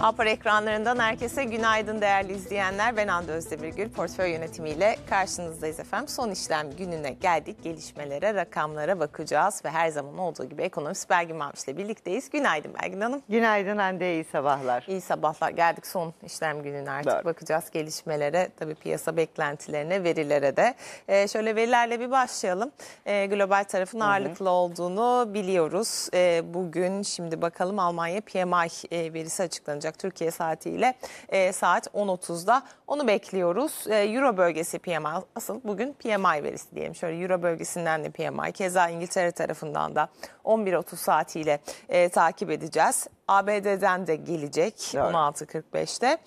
Alpar ekranlarından herkese günaydın değerli izleyenler. Ben Anda Özdemirgül. Portföy yönetimiyle karşınızdayız efendim. Son işlem gününe geldik. Gelişmelere, rakamlara bakacağız ve her zaman olduğu gibi ekonomist Belgin Maviş ile birlikteyiz. Günaydın Belgin Hanım. Günaydın Hande, iyi sabahlar. İyi sabahlar. Geldik son işlem gününe artık Doğru. bakacağız gelişmelere, tabii piyasa beklentilerine, verilere de. Ee, şöyle verilerle bir başlayalım. Ee, global tarafın ağırlıklı Hı -hı. olduğunu biliyoruz. Ee, bugün şimdi bakalım Almanya PMI e, verisi açıklanacak başlayacak Türkiye saatiyle e, saat 10.30'da. Onu bekliyoruz. E, Euro bölgesi PMI asıl bugün PMI verisi diyelim. Şöyle Euro bölgesinden de PMI keza İngiltere tarafından da 11.30 saatiyle e, takip edeceğiz. ABD'den de gelecek yani. 16.45'te.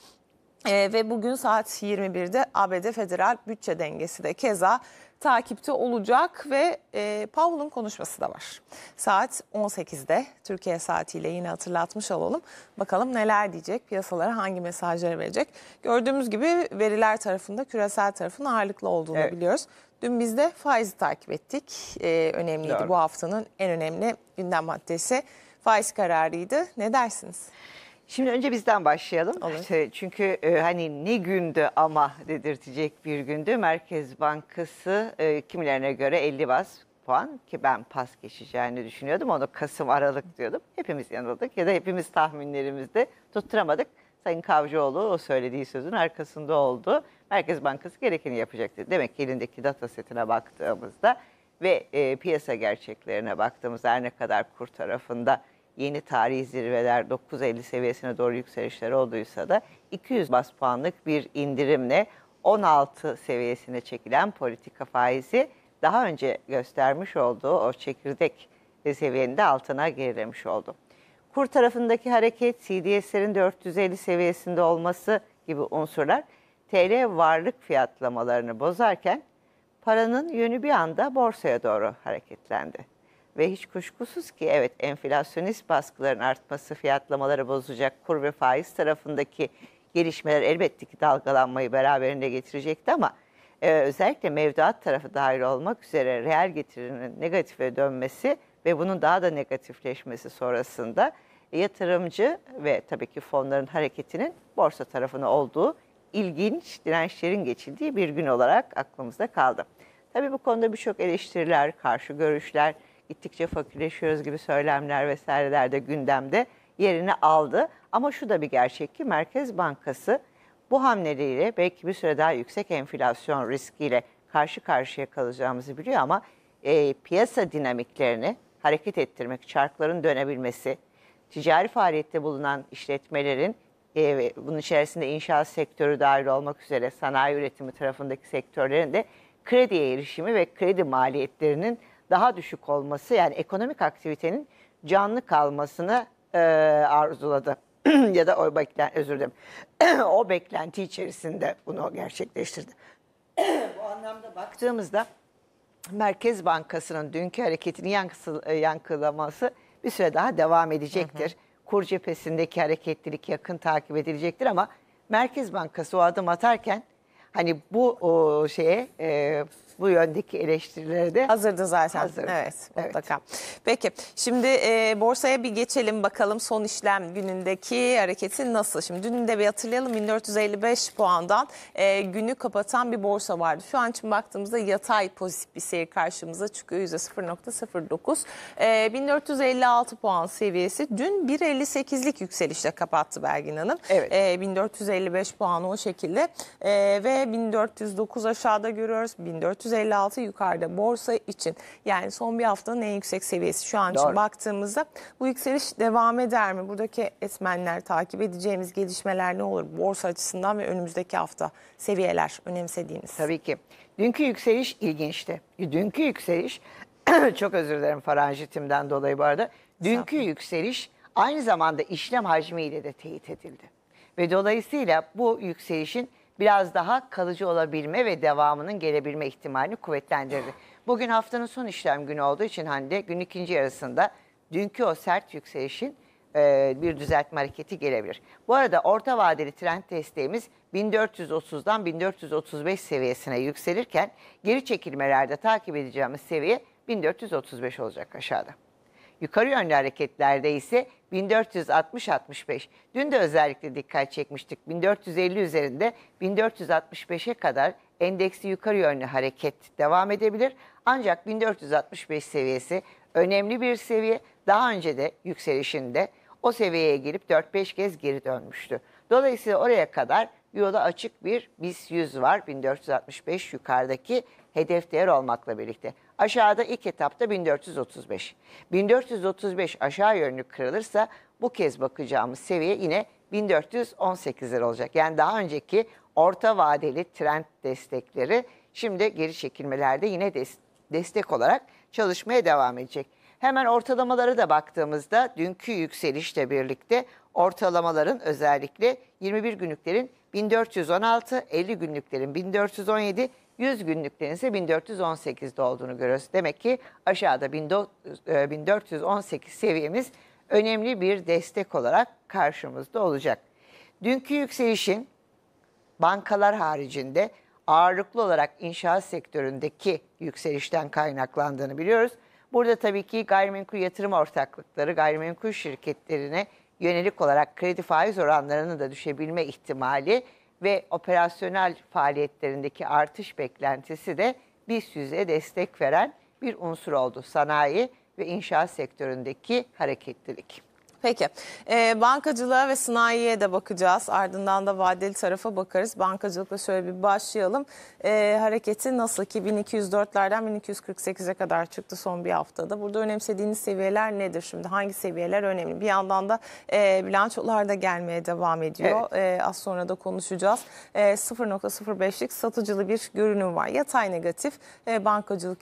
E, ve bugün saat 21'de ABD federal bütçe dengesi de keza takipte olacak ve e, Powell'ın konuşması da var. Saat 18'de Türkiye saatiyle yine hatırlatmış olalım. Bakalım neler diyecek, piyasalara hangi mesajları verecek. Gördüğümüz gibi veriler tarafında küresel tarafın ağırlıklı olduğunu evet. biliyoruz. Dün biz de faizi takip ettik. E, önemliydi Doğru. bu haftanın en önemli gündem maddesi. Faiz kararıydı. Ne dersiniz? Şimdi önce bizden başlayalım. İşte çünkü e, hani ne gündü ama dedirtecek bir gündü. Merkez Bankası e, kimilerine göre 50 bas puan ki ben pas geçeceğini düşünüyordum. Onu Kasım Aralık diyordum. Hepimiz yanıldık ya da hepimiz tahminlerimizde tutturamadık. Sayın Kavcıoğlu o söylediği sözün arkasında oldu. Merkez Bankası gerekeni yapacaktı. Demek ki elindeki data setine baktığımızda ve e, piyasa gerçeklerine baktığımızda her ne kadar kur tarafında yeni tarihi zirveler 9.50 seviyesine doğru yükselişler olduysa da 200 bas puanlık bir indirimle 16 seviyesine çekilen politika faizi daha önce göstermiş olduğu o çekirdek seviyenin de altına gerilemiş oldu. Kur tarafındaki hareket CDS'lerin 450 seviyesinde olması gibi unsurlar TL varlık fiyatlamalarını bozarken paranın yönü bir anda borsaya doğru hareketlendi. Ve hiç kuşkusuz ki evet enflasyonist baskıların artması fiyatlamaları bozacak kur ve faiz tarafındaki gelişmeler elbette ki dalgalanmayı beraberinde getirecekti ama e, özellikle mevduat tarafı dahil olmak üzere reel getirinin negatife dönmesi ve bunun daha da negatifleşmesi sonrasında yatırımcı ve tabii ki fonların hareketinin borsa tarafına olduğu ilginç dirençlerin geçildiği bir gün olarak aklımızda kaldı. Tabii bu konuda birçok eleştiriler, karşı görüşler, gittikçe fakirleşiyoruz gibi söylemler vesaireler de gündemde yerini aldı. Ama şu da bir gerçek ki Merkez Bankası bu hamleleriyle belki bir süre daha yüksek enflasyon riskiyle karşı karşıya kalacağımızı biliyor ama e, piyasa dinamiklerini hareket ettirmek, çarkların dönebilmesi, ticari faaliyette bulunan işletmelerin e, bunun içerisinde inşaat sektörü dahil olmak üzere sanayi üretimi tarafındaki sektörlerin de krediye erişimi ve kredi maliyetlerinin daha düşük olması yani ekonomik aktivitenin canlı kalmasını e, arzuladı. ya da o beklen özür dilerim. o beklenti içerisinde bunu gerçekleştirdi. Bu anlamda baktığımızda Merkez Bankası'nın dünkü hareketini yankısı, e, yankılaması bir süre daha devam edecektir. Hı hı. Kur cephesindeki hareketlilik yakın takip edilecektir ama Merkez Bankası o adım atarken hani bu o, şeye e, bu yöndeki eleştirilere de hazırdı zaten. Hazırdı. Evet, evet. mutlaka. Peki şimdi e, borsaya bir geçelim bakalım son işlem günündeki hareketi nasıl? Şimdi dün de bir hatırlayalım 1455 puandan e, günü kapatan bir borsa vardı. Şu an için baktığımızda yatay pozitif bir seyir karşımıza çıkıyor %0.09. E, 1456 puan seviyesi dün 1.58'lik yükselişle kapattı Belgin Hanım. Evet. E, 1455 puanı o şekilde e, ve 1409 aşağıda görüyoruz. 1400 1956 yukarıda borsa için yani son bir haftanın en yüksek seviyesi şu an için Doğru. baktığımızda bu yükseliş devam eder mi? Buradaki etmenler takip edeceğimiz gelişmeler ne olur? Borsa açısından ve önümüzdeki hafta seviyeler önemsediğiniz. Tabii ki. Dünkü yükseliş ilginçti. Dünkü yükseliş çok özür dilerim faranjitimden dolayı bu arada. Dünkü yükseliş aynı zamanda işlem hacmiyle de teyit edildi. Ve dolayısıyla bu yükselişin biraz daha kalıcı olabilme ve devamının gelebilme ihtimalini kuvvetlendirdi. Bugün haftanın son işlem günü olduğu için Hande gün ikinci yarısında dünkü o sert yükselişin e, bir düzeltme hareketi gelebilir. Bu arada orta vadeli trend desteğimiz 1430'dan 1435 seviyesine yükselirken geri çekilmelerde takip edeceğimiz seviye 1435 olacak aşağıda. Yukarı yönlü hareketlerde ise 1460-65. Dün de özellikle dikkat çekmiştik. 1450 üzerinde 1465'e kadar endeksi yukarı yönlü hareket devam edebilir. Ancak 1465 seviyesi önemli bir seviye. Daha önce de yükselişinde o seviyeye girip 4-5 kez geri dönmüştü. Dolayısıyla oraya kadar yola açık bir BIS 100 var 1465 yukarıdaki hedef değer olmakla birlikte. Aşağıda ilk etapta 1435. 1435 aşağı yönlü kırılırsa bu kez bakacağımız seviye yine 1418 lira olacak. Yani daha önceki orta vadeli trend destekleri şimdi geri çekilmelerde yine des destek olarak çalışmaya devam edecek. Hemen ortalamalara da baktığımızda dünkü yükselişle birlikte ortalamaların özellikle 21 günlüklerin 1416, 50 günlüklerin 1417, 100 günlüklerin ise 1418'de olduğunu görüyoruz. Demek ki aşağıda 1418 e, seviyemiz önemli bir destek olarak karşımızda olacak. Dünkü yükselişin bankalar haricinde ağırlıklı olarak inşaat sektöründeki yükselişten kaynaklandığını biliyoruz. Burada tabii ki gayrimenkul yatırım ortaklıkları, gayrimenkul şirketlerine yönelik olarak kredi faiz oranlarının da düşebilme ihtimali ve operasyonel faaliyetlerindeki artış beklentisi de BIST yüze destek veren bir unsur oldu sanayi ve inşaat sektöründeki hareketlilik. Peki. E, bankacılığa ve sanayiye de bakacağız. Ardından da vadeli tarafa bakarız. Bankacılıkla şöyle bir başlayalım. E, hareketi nasıl ki 1204'lerden 1248'e kadar çıktı son bir haftada. Burada önemsediğiniz seviyeler nedir şimdi? Hangi seviyeler önemli? Bir yandan da e, bilançolar da gelmeye devam ediyor. Evet. E, az sonra da konuşacağız. E, 0.05'lik satıcılı bir görünüm var. Yatay negatif e, bankacılık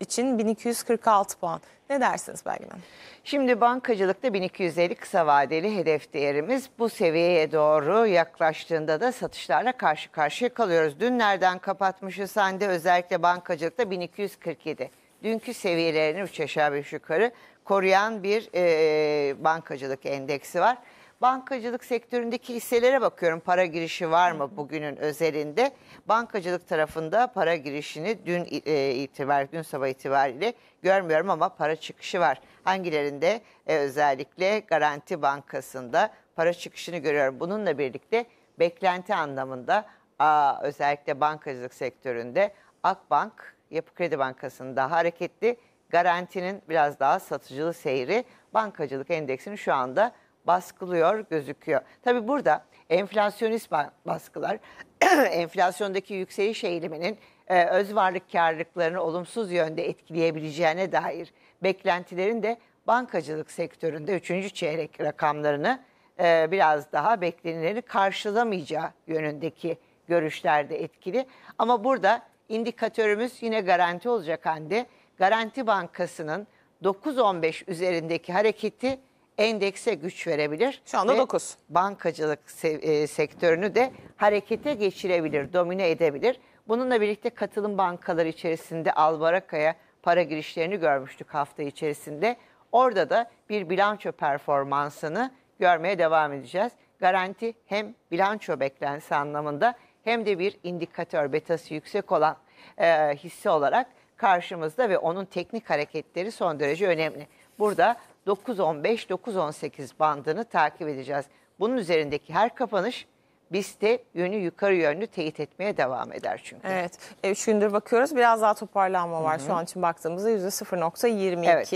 için 1246 puan. Ne dersiniz Belgin Hanım? Şimdi bankacılıkta 1250 kısa vadeli hedef değerimiz bu seviyeye doğru yaklaştığında da satışlarla karşı karşıya kalıyoruz. Dün nereden kapatmışız hande özellikle bankacılıkta 1247. Dünkü seviyelerini 3 aşağı 5 yukarı koruyan bir e, bankacılık endeksi var bankacılık sektöründeki hisselere bakıyorum para girişi var mı bugünün özelinde. Bankacılık tarafında para girişini dün e, itibar, dün sabah itibariyle görmüyorum ama para çıkışı var. Hangilerinde e, özellikle Garanti Bankası'nda para çıkışını görüyorum. Bununla birlikte beklenti anlamında a, özellikle bankacılık sektöründe Akbank, Yapı Kredi Bankası'nın daha hareketli, garantinin biraz daha satıcılı seyri bankacılık endeksini şu anda baskılıyor gözüküyor. Tabi burada enflasyonist baskılar, enflasyondaki yükseliş eğiliminin e, öz varlık karlılıklarını olumsuz yönde etkileyebileceğine dair beklentilerin de bankacılık sektöründe 3. çeyrek rakamlarını e, biraz daha beklenileni karşılamayacağı yönündeki görüşlerde etkili. Ama burada indikatörümüz yine garanti olacak Hande. Garanti Bankası'nın 9.15 üzerindeki hareketi endekse güç verebilir. Şu anda ve 9. Bankacılık se- e, sektörünü de harekete geçirebilir, domine edebilir. Bununla birlikte katılım bankaları içerisinde Albaraka'ya para girişlerini görmüştük hafta içerisinde. Orada da bir bilanço performansını görmeye devam edeceğiz. Garanti hem bilanço beklentisi anlamında hem de bir indikatör betası yüksek olan e, hisse olarak karşımızda ve onun teknik hareketleri son derece önemli. Burada 9.15-9.18 bandını takip edeceğiz. Bunun üzerindeki her kapanış biz de yönü yukarı yönlü teyit etmeye devam eder çünkü. Evet. 3 e, gündür bakıyoruz biraz daha toparlanma var Hı-hı. şu an için baktığımızda %0.22. Evet.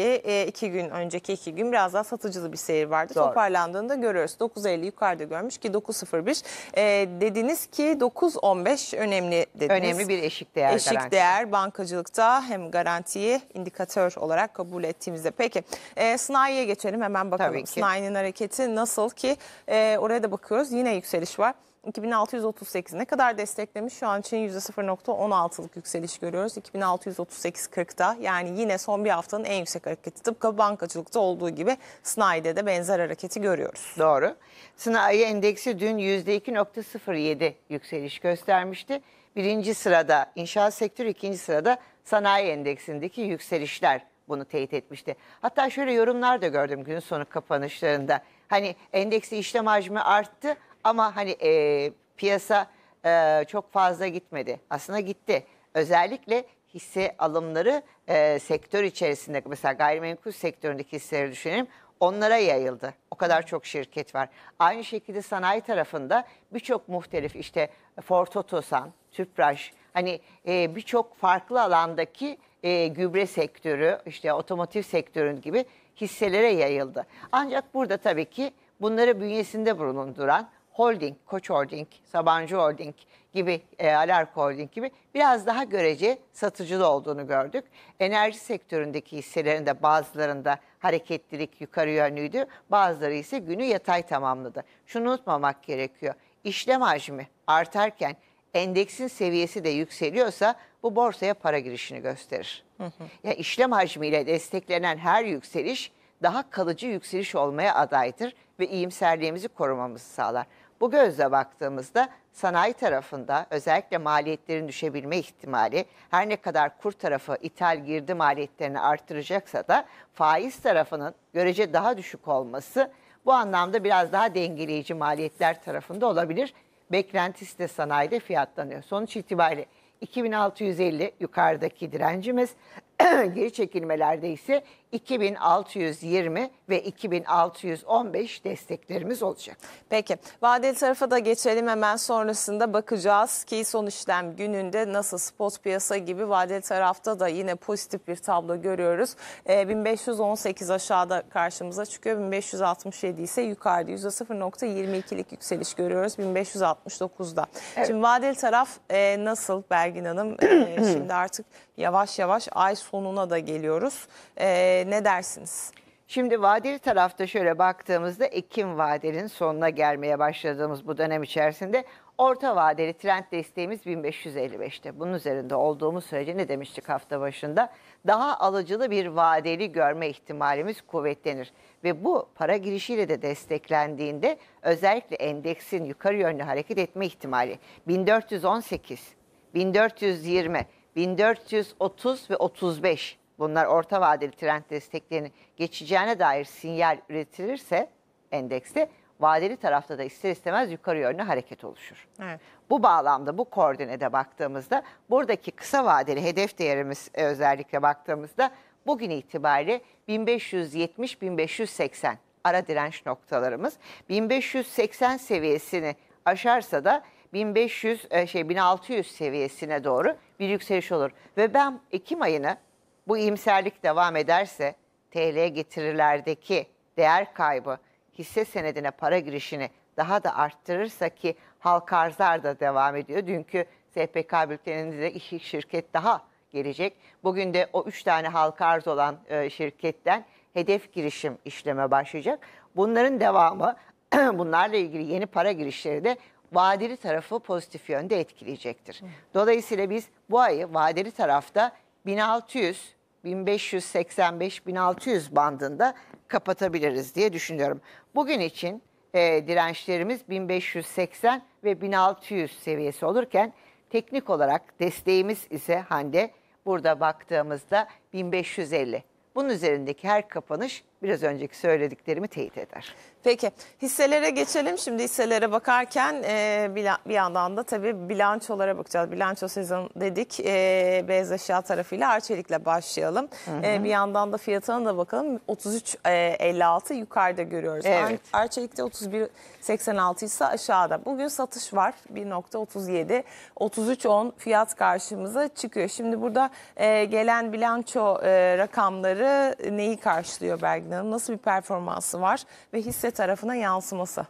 2 e, gün önceki iki gün biraz daha satıcılı bir seyir vardı. Doğru. Toparlandığında görüyoruz. 9.50 yukarıda görmüş ki 9.01. E, dediniz ki 9.15 önemli dediniz. Önemli bir eşik değer Eşik garanti. değer bankacılıkta hem garantiyi indikatör olarak kabul ettiğimizde. Peki e, sanayiye geçelim hemen bakalım. Tabii ki. Sanayinin hareketi nasıl ki e, oraya da bakıyoruz yine yükseliş var. 2638 ne kadar desteklemiş? Şu an için %0.16'lık yükseliş görüyoruz. 2638.40'da yani yine son bir haftanın en yüksek hareketi. Tıpkı bankacılıkta olduğu gibi Sınai'de de benzer hareketi görüyoruz. Doğru. Sınai endeksi dün %2.07 yükseliş göstermişti. Birinci sırada inşaat sektörü, ikinci sırada sanayi endeksindeki yükselişler bunu teyit etmişti. Hatta şöyle yorumlar da gördüm günün sonu kapanışlarında. Hani endeksi işlem hacmi arttı ama hani e, piyasa e, çok fazla gitmedi. Aslında gitti. Özellikle hisse alımları e, sektör içerisinde mesela gayrimenkul sektöründeki hisseleri düşünelim onlara yayıldı. O kadar çok şirket var. Aynı şekilde sanayi tarafında birçok muhtelif işte Ford Otosan, Tüpraş hani e, birçok farklı alandaki e, gübre sektörü işte otomotiv sektörün gibi hisselere yayıldı. Ancak burada tabii ki bunları bünyesinde bulunduran holding, Koç Holding, Sabancı Holding gibi, e, Alark Holding gibi biraz daha görece satıcılı olduğunu gördük. Enerji sektöründeki hisselerinde bazılarında hareketlilik yukarı yönlüydü. Bazıları ise günü yatay tamamladı. Şunu unutmamak gerekiyor. İşlem hacmi artarken endeksin seviyesi de yükseliyorsa bu borsaya para girişini gösterir. Ya Yani işlem hacmiyle desteklenen her yükseliş daha kalıcı yükseliş olmaya adaydır ve iyimserliğimizi korumamızı sağlar. Bu gözle baktığımızda sanayi tarafında özellikle maliyetlerin düşebilme ihtimali her ne kadar kur tarafı ithal girdi maliyetlerini artıracaksa da faiz tarafının görece daha düşük olması bu anlamda biraz daha dengeleyici maliyetler tarafında olabilir. Beklentisi de sanayide fiyatlanıyor. Sonuç itibariyle 2650 yukarıdaki direncimiz, geri çekilmelerde ise 2620 ve 2615 desteklerimiz olacak. Peki vadeli tarafa da geçelim hemen sonrasında bakacağız ki son işlem gününde nasıl spot piyasa gibi vadeli tarafta da yine pozitif bir tablo görüyoruz. E, ee, 1518 aşağıda karşımıza çıkıyor 1567 ise yukarıda %0.22'lik yükseliş görüyoruz 1569'da. Evet. Şimdi vadeli taraf e, nasıl Belgin Hanım e, şimdi artık yavaş yavaş ay sonuna da geliyoruz. E, ee, ne dersiniz? Şimdi vadeli tarafta şöyle baktığımızda Ekim vadenin sonuna gelmeye başladığımız bu dönem içerisinde orta vadeli trend desteğimiz 1555'te. Bunun üzerinde olduğumuz sürece ne demiştik hafta başında? Daha alıcılı bir vadeli görme ihtimalimiz kuvvetlenir. Ve bu para girişiyle de desteklendiğinde özellikle endeksin yukarı yönlü hareket etme ihtimali 1418, 1420, 1430 ve 35 bunlar orta vadeli trend desteklerini geçeceğine dair sinyal üretilirse endekste vadeli tarafta da ister istemez yukarı yönlü hareket oluşur. Evet. Bu bağlamda bu koordinede baktığımızda buradaki kısa vadeli hedef değerimiz e, özellikle baktığımızda bugün itibariyle 1570-1580 ara direnç noktalarımız 1580 seviyesini aşarsa da 1500 e, şey 1600 seviyesine doğru bir yükseliş olur ve ben Ekim ayını bu iyimserlik devam ederse TL getirilerdeki değer kaybı hisse senedine para girişini daha da arttırırsa ki halka arzlar da devam ediyor. Dünkü SPK bülteninde de iki şirket daha gelecek. Bugün de o üç tane halka arz olan e, şirketten hedef girişim işleme başlayacak. Bunların devamı bunlarla ilgili yeni para girişleri de vadeli tarafı pozitif yönde etkileyecektir. Dolayısıyla biz bu ayı vadeli tarafta 1600 1585-1600 bandında kapatabiliriz diye düşünüyorum. Bugün için e, dirençlerimiz 1580 ve 1600 seviyesi olurken teknik olarak desteğimiz ise Hande burada baktığımızda 1550. Bunun üzerindeki her kapanış biraz önceki söylediklerimi teyit eder. Peki hisselere geçelim. Şimdi hisselere bakarken e, bir yandan da tabii bilançolara bakacağız. Bilanço sezon dedik. E, beyaz eşya tarafıyla Arçelik'le başlayalım. Hı e, hı. E, bir yandan da fiyatına da bakalım. 33.56 e, yukarıda görüyoruz. Evet. Ar Arçelik'te 31.86 ise aşağıda. Bugün satış var 1.37. 33.10 fiyat karşımıza çıkıyor. Şimdi burada e, gelen bilanço e, rakamları neyi karşılıyor belki? Aydın'ın nasıl bir performansı var ve hisse tarafına yansıması?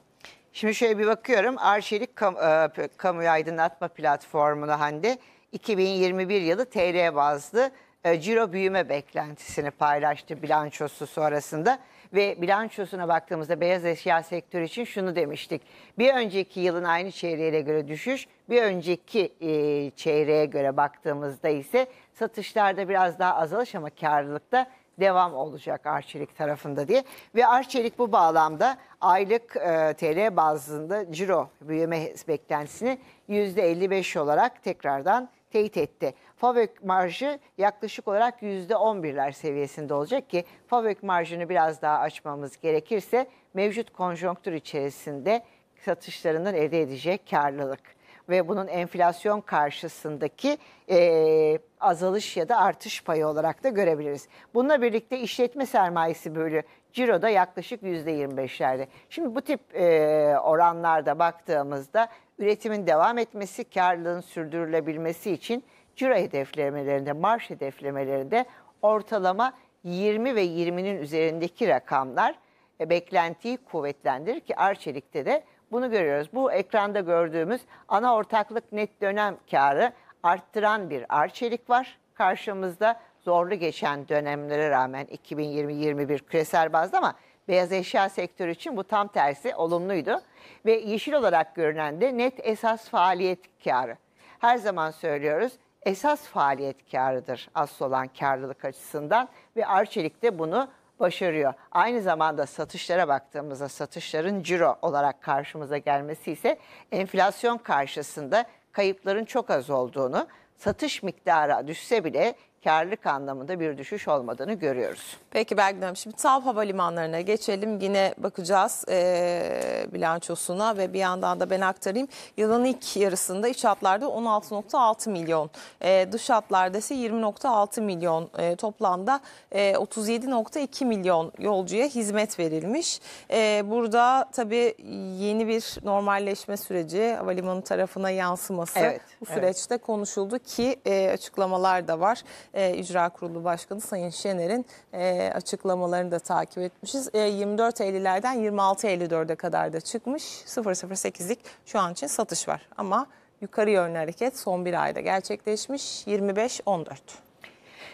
Şimdi şöyle bir bakıyorum. Arçelik kam e, Kamuyu Aydınlatma Platformu'na Hande 2021 yılı TR bazlı e, ciro büyüme beklentisini paylaştı bilançosu sonrasında. Ve bilançosuna baktığımızda beyaz eşya sektörü için şunu demiştik. Bir önceki yılın aynı çeyreğe göre düşüş, bir önceki e, çeyreğe göre baktığımızda ise satışlarda biraz daha azalış ama karlılıkta devam olacak Arçelik tarafında diye. Ve Arçelik bu bağlamda aylık e, TL bazında ciro büyüme beklentisini %55 olarak tekrardan teyit etti. FAVÖK marjı yaklaşık olarak %11'ler seviyesinde olacak ki FAVÖK marjını biraz daha açmamız gerekirse mevcut konjonktür içerisinde satışlarından elde edecek karlılık ve bunun enflasyon karşısındaki e, azalış ya da artış payı olarak da görebiliriz. Bununla birlikte işletme sermayesi bölü ciroda yaklaşık %25'lerde. Şimdi bu tip e, oranlarda baktığımızda üretimin devam etmesi, karlılığın sürdürülebilmesi için ciro hedeflemelerinde, marş hedeflemelerinde ortalama 20 ve 20'nin üzerindeki rakamlar e, beklentiyi kuvvetlendirir ki Arçelik'te de bunu görüyoruz. Bu ekranda gördüğümüz ana ortaklık net dönem karı arttıran bir arçelik var karşımızda. Zorlu geçen dönemlere rağmen 2020-21 küresel bazda ama beyaz eşya sektörü için bu tam tersi olumluydu. Ve yeşil olarak görünen de net esas faaliyet karı. Her zaman söylüyoruz esas faaliyet karıdır asıl olan karlılık açısından ve Arçelik de bunu başarıyor. Aynı zamanda satışlara baktığımızda satışların ciro olarak karşımıza gelmesi ise enflasyon karşısında kayıpların çok az olduğunu, satış miktarı düşse bile karlılık anlamında bir düşüş olmadığını görüyoruz. Peki Belgin Hanım şimdi TAV havalimanlarına geçelim. Yine bakacağız e, bilançosuna ve bir yandan da ben aktarayım. Yılın ilk yarısında iç hatlarda 16.6 milyon, e, dış hatlarda ise 20.6 milyon e, toplamda e, 37.2 milyon yolcuya hizmet verilmiş. E, burada tabii yeni bir normalleşme süreci havalimanı tarafına yansıması evet, bu süreçte evet. konuşuldu ki e, açıklamalar da var e, İcra Kurulu Başkanı Sayın Şener'in e, açıklamalarını da takip etmişiz. E, 24 Eylül'lerden 26-54'e kadar da çıkmış. 0.08'lik şu an için satış var ama yukarı yönlü hareket son bir ayda gerçekleşmiş 25-14.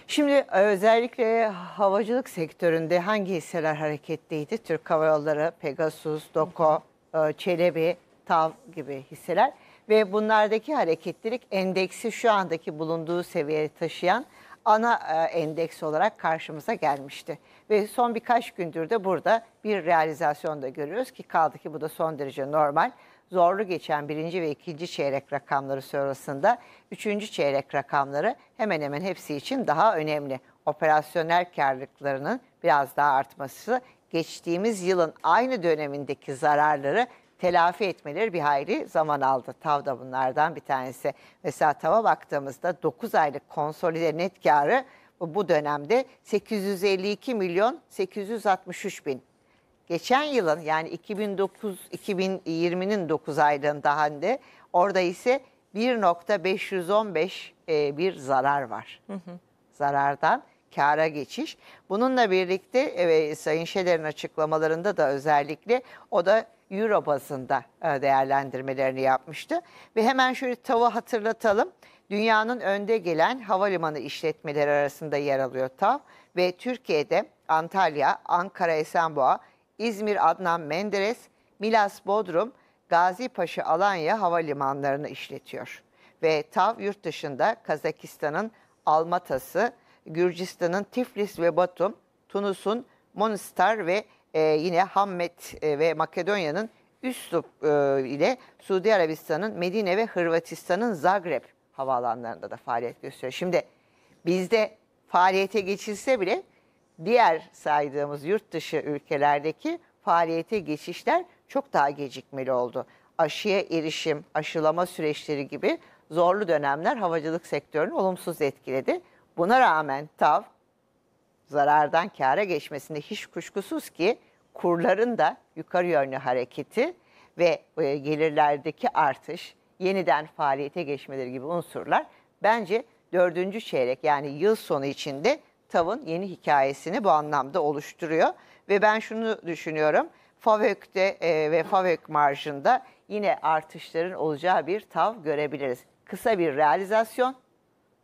Şimdi e, özellikle havacılık sektöründe hangi hisseler hareketteydi? Türk Hava Yolları, Pegasus, Doko, e, Çelebi, TAV gibi hisseler ve bunlardaki hareketlilik endeksi şu andaki bulunduğu seviyeye taşıyan ana e, endeks olarak karşımıza gelmişti. Ve son birkaç gündür de burada bir realizasyon da görüyoruz ki kaldı ki bu da son derece normal. Zorlu geçen birinci ve ikinci çeyrek rakamları sonrasında üçüncü çeyrek rakamları hemen hemen hepsi için daha önemli. Operasyonel karlılıklarının biraz daha artması geçtiğimiz yılın aynı dönemindeki zararları telafi etmeleri bir hayli zaman aldı. Tav da bunlardan bir tanesi. Mesela tava baktığımızda 9 aylık konsolide net karı bu dönemde 852 milyon 863 bin. Geçen yılın yani 2009 2020'nin 9 aylığın daha önde orada ise 1.515 e, bir zarar var. Hı hı. Zarardan kara geçiş. Bununla birlikte e, Sayın Şeler'in açıklamalarında da özellikle o da euro bazında e, değerlendirmelerini yapmıştı. Ve hemen şöyle TAV'ı hatırlatalım. Dünyanın önde gelen havalimanı işletmeleri arasında yer alıyor TAV ve Türkiye'de Antalya, Ankara Esenboğa, İzmir Adnan Menderes, Milas Bodrum, Gazi Paşa Alanya havalimanlarını işletiyor. Ve TAV yurt dışında Kazakistan'ın Almatası, Gürcistan'ın Tiflis ve Batum, Tunus'un Monastar ve e, yine Hammet e, ve Makedonya'nın Üslup e, ile Suudi Arabistan'ın Medine ve Hırvatistan'ın Zagreb havaalanlarında da faaliyet gösteriyor. Şimdi bizde faaliyete geçilse bile diğer saydığımız yurt dışı ülkelerdeki faaliyete geçişler çok daha gecikmeli oldu. Aşıya erişim, aşılama süreçleri gibi zorlu dönemler havacılık sektörünü olumsuz etkiledi. Buna rağmen TAV zarardan kâra geçmesinde hiç kuşkusuz ki kurların da yukarı yönlü hareketi ve e, gelirlerdeki artış, yeniden faaliyete geçmeleri gibi unsurlar bence dördüncü çeyrek yani yıl sonu içinde TAV'ın yeni hikayesini bu anlamda oluşturuyor. Ve ben şunu düşünüyorum. FAVÖK'te e, ve FAVÖK marjında yine artışların olacağı bir TAV görebiliriz. Kısa bir realizasyon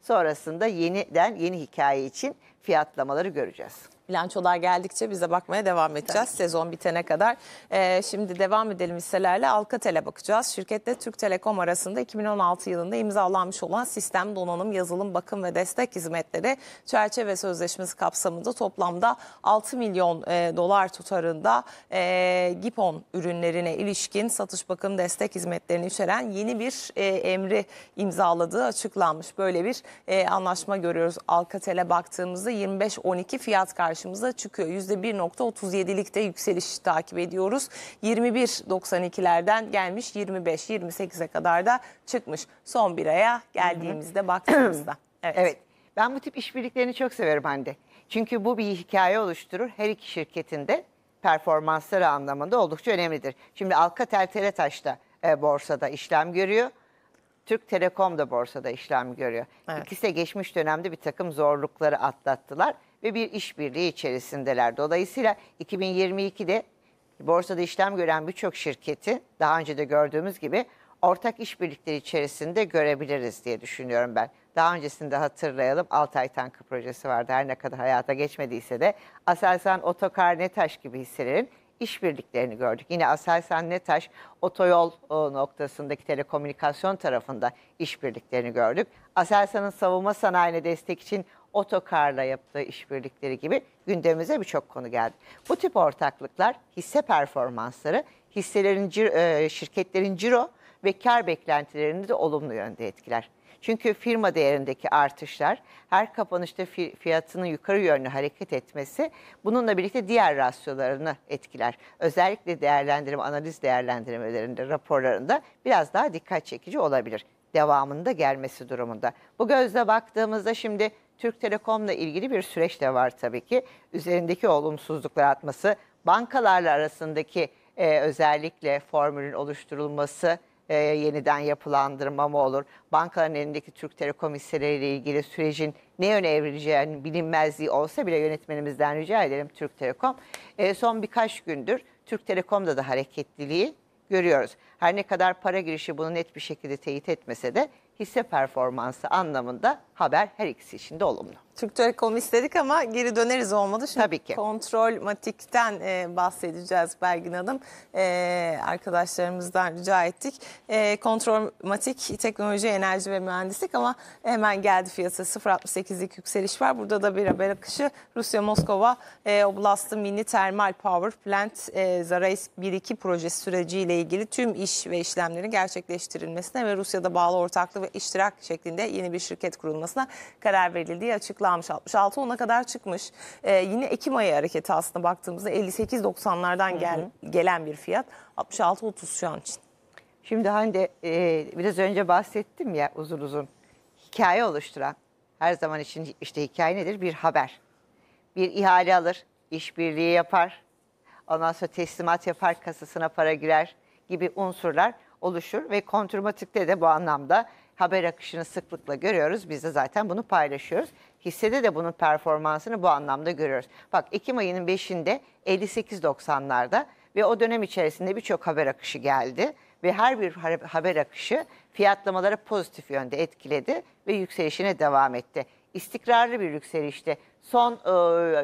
Sonrasında yeniden yeni hikaye için fiyatlamaları göreceğiz. Bilançolar geldikçe bize bakmaya devam edeceğiz Tabii. sezon bitene kadar. Ee, şimdi devam edelim hisselerle Alcatel'e bakacağız. Şirketle Türk Telekom arasında 2016 yılında imzalanmış olan sistem, donanım, yazılım, bakım ve destek hizmetleri çerçeve sözleşmesi kapsamında toplamda 6 milyon e, dolar tutarında e, GİPON ürünlerine ilişkin satış bakım destek hizmetlerini içeren yeni bir e, emri imzaladığı açıklanmış. Böyle bir e, anlaşma görüyoruz. Alcatel'e baktığımızda 25-12 fiyat karşı karşımıza çıkıyor. %1.37'lik de yükseliş takip ediyoruz. 21.92'lerden gelmiş 25-28'e kadar da çıkmış. Son bir aya geldiğimizde baktığımızda. Evet. evet. Ben bu tip işbirliklerini çok severim Hande. Çünkü bu bir hikaye oluşturur. Her iki şirketin de performansları anlamında oldukça önemlidir. Şimdi Alcatel Teletaş da e, borsada işlem görüyor. Türk Telekom da borsada işlem görüyor. Evet. İkisi de geçmiş dönemde bir takım zorlukları atlattılar ve bir işbirliği içerisindeler. Dolayısıyla 2022'de borsada işlem gören birçok şirketi daha önce de gördüğümüz gibi ortak işbirlikleri içerisinde görebiliriz diye düşünüyorum ben. Daha öncesinde hatırlayalım Altay Tankı projesi vardı. Her ne kadar hayata geçmediyse de Aselsan Otokar Netaş gibi hisselerin işbirliklerini gördük. Yine Aselsan Netaş otoyol e, noktasındaki telekomünikasyon tarafında işbirliklerini gördük. Aselsan'ın savunma sanayine destek için otokarla yaptığı işbirlikleri gibi gündemimize birçok konu geldi. Bu tip ortaklıklar hisse performansları, hisselerin e, şirketlerin ciro ve kar beklentilerini de olumlu yönde etkiler. Çünkü firma değerindeki artışlar her kapanışta fiyatının yukarı yönlü hareket etmesi bununla birlikte diğer rasyolarını etkiler. Özellikle değerlendirme analiz değerlendirmelerinde raporlarında biraz daha dikkat çekici olabilir. Devamında gelmesi durumunda. Bu gözle baktığımızda şimdi Türk Telekom'la ilgili bir süreç de var tabii ki. Üzerindeki olumsuzluklar atması, bankalarla arasındaki e, özellikle formülün oluşturulması, e, yeniden yapılandırma mı olur? Bankaların elindeki Türk Telekom hisseleriyle ilgili sürecin ne yöne evrileceğini bilinmezliği olsa bile yönetmenimizden rica ederim Türk Telekom. E, son birkaç gündür Türk Telekom'da da hareketliliği görüyoruz. Her ne kadar para girişi bunu net bir şekilde teyit etmese de hisse performansı anlamında haber her ikisi için de olumlu. Türk Telekom istedik ama geri döneriz olmadı. Şimdi Tabii ki. Kontrol Matik'ten e, bahsedeceğiz Belgin Hanım. E, arkadaşlarımızdan rica ettik. E, Kontrol Matik teknoloji, enerji ve mühendislik ama hemen geldi fiyatı 0.68'lik yükseliş var. Burada da bir haber akışı Rusya-Moskova e, Oblast'ı mini termal power plant e, Zaraysk 1-2 projesi süreciyle ilgili tüm iş ve işlemlerin gerçekleştirilmesine ve Rusya'da bağlı ortaklığı ve iştirak şeklinde yeni bir şirket kurulmasına karar verildiği açıklandı imzalamış 66 ona kadar çıkmış. E, yine Ekim ayı hareketi aslında baktığımızda 58-90'lardan gel, gelen bir fiyat 66-30 şu an için. Şimdi Hande e, biraz önce bahsettim ya uzun uzun hikaye oluşturan her zaman için işte hikaye nedir? Bir haber. Bir ihale alır, işbirliği yapar, ondan sonra teslimat yapar, kasasına para girer gibi unsurlar oluşur ve kontrmatikte de bu anlamda haber akışını sıklıkla görüyoruz. Biz de zaten bunu paylaşıyoruz. Hissede de bunun performansını bu anlamda görüyoruz. Bak Ekim ayının 5'inde 58.90'larda ve o dönem içerisinde birçok haber akışı geldi ve her bir haber akışı fiyatlamalara pozitif yönde etkiledi ve yükselişine devam etti. İstikrarlı bir yükselişte. Son e,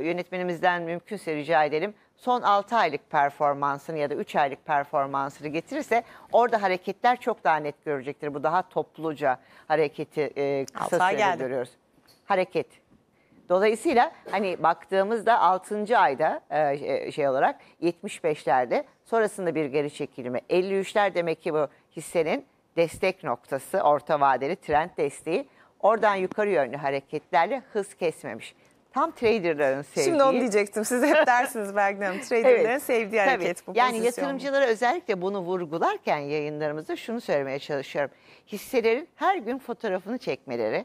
yönetmenimizden mümkünse rica edelim son 6 aylık performansını ya da 3 aylık performansını getirirse orada hareketler çok daha net görecektir. Bu daha topluca hareketi e, kısa Altı sürede geldi. görüyoruz. Hareket. Dolayısıyla hani baktığımızda 6. ayda e, e, şey olarak 75'lerde sonrasında bir geri çekilme. 53'ler demek ki bu hissenin destek noktası, orta vadeli trend desteği. Oradan yukarı yönlü hareketlerle hız kesmemiş. Tam traderların sevdiği. Şimdi onu diyecektim. Siz hep dersiniz Bergin Hanım. Traderların evet, sevdiği tabii. hareket bu Yani yatırımcılara özellikle bunu vurgularken yayınlarımızda şunu söylemeye çalışıyorum. Hisselerin her gün fotoğrafını çekmeleri,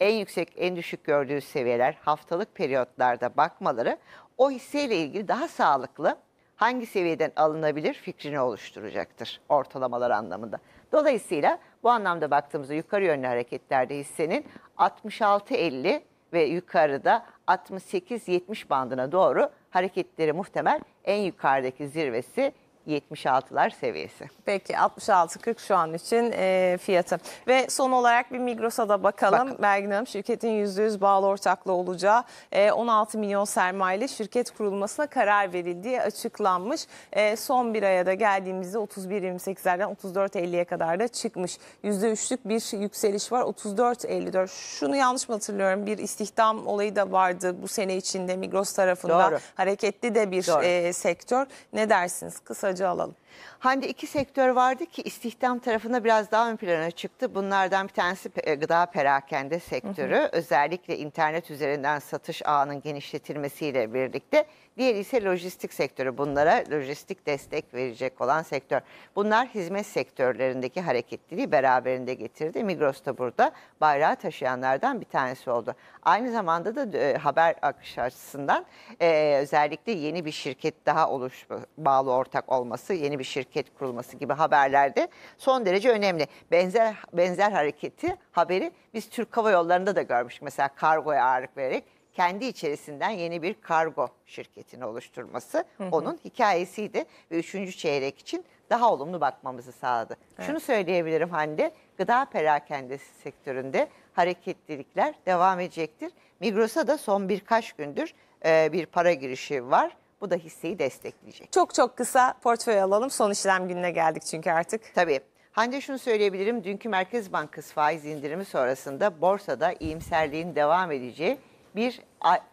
en yüksek en düşük gördüğü seviyeler haftalık periyotlarda bakmaları o hisseyle ilgili daha sağlıklı hangi seviyeden alınabilir fikrini oluşturacaktır ortalamalar anlamında. Dolayısıyla bu anlamda baktığımızda yukarı yönlü hareketlerde hissenin 66.50 ve yukarıda 68-70 bandına doğru hareketleri muhtemel en yukarıdaki zirvesi 76'lar seviyesi. Peki 66.40 şu an için e, fiyatı. Ve son olarak bir Migros'a da bakalım. Bak. Belgin Hanım şirketin %100 bağlı ortaklığı olacağı e, 16 milyon sermayeli şirket kurulmasına karar verildiği açıklanmış. E, son bir aya da geldiğimizde 31.28'lerden 34.50'ye kadar da çıkmış. %3'lük bir yükseliş var 34.54. Şunu yanlış mı hatırlıyorum? Bir istihdam olayı da vardı bu sene içinde Migros tarafında Doğru. Hareketli de bir e, sektör. Ne dersiniz? Kısaca mesajı alalım. Hande iki sektör vardı ki istihdam tarafına biraz daha ön plana çıktı. Bunlardan bir tanesi gıda perakende sektörü. Hı hı. Özellikle internet üzerinden satış ağının genişletilmesiyle birlikte. Diğeri ise lojistik sektörü. Bunlara lojistik destek verecek olan sektör. Bunlar hizmet sektörlerindeki hareketliliği beraberinde getirdi. Migros da burada bayrağı taşıyanlardan bir tanesi oldu. Aynı zamanda da e, haber akış açısından e, özellikle yeni bir şirket daha oluş bağlı ortak olması, yeni bir şirket kurulması gibi haberlerde son derece önemli. Benzer benzer hareketi haberi biz Türk Hava Yolları'nda da görmüştük. Mesela kargoya ağırlık vererek kendi içerisinden yeni bir kargo şirketini oluşturması hı hı. onun hikayesiydi ve üçüncü çeyrek için daha olumlu bakmamızı sağladı. Evet. Şunu söyleyebilirim Hande, gıda perakendesi sektöründe hareketlilikler devam edecektir. Migros'a da son birkaç gündür e, bir para girişi var. Bu da hisseyi destekleyecek. Çok çok kısa portföy alalım. Son işlem gününe geldik çünkü artık. Tabii. Hande şunu söyleyebilirim. Dünkü Merkez Bankası faiz indirimi sonrasında borsada iyimserliğin devam edeceği bir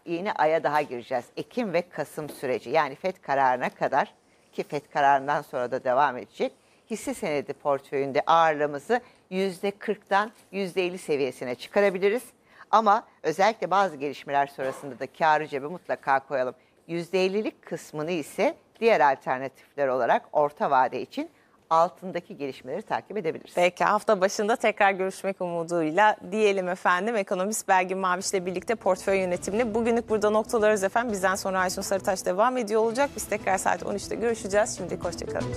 yeni aya daha gireceğiz. Ekim ve Kasım süreci yani FED kararına kadar ki FED kararından sonra da devam edecek. Hisse senedi portföyünde ağırlığımızı %40'dan %50 seviyesine çıkarabiliriz. Ama özellikle bazı gelişmeler sonrasında da karı cebe mutlaka koyalım. %50'lik kısmını ise diğer alternatifler olarak orta vade için altındaki gelişmeleri takip edebiliriz. Peki hafta başında tekrar görüşmek umuduyla diyelim efendim. Ekonomist Belgin Maviş ile birlikte portföy yönetimini bugünlük burada noktalarız efendim. Bizden sonra Aysun Sarıtaş devam ediyor olacak. Biz tekrar saat 13'te görüşeceğiz. Şimdi hoşçakalın.